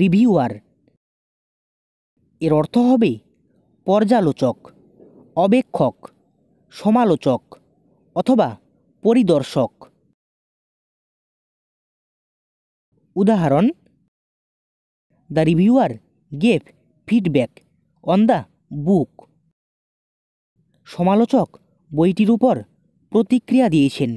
reviewer এর অর্থ হবে পর্যালোচক অবেক্ষক সমালোচক অথবা পরিদর্শক উদাহরণ the reviewer gave feedback on the book সমালোচক বইটির উপর প্রতিক্রিয়া দিয়েছেন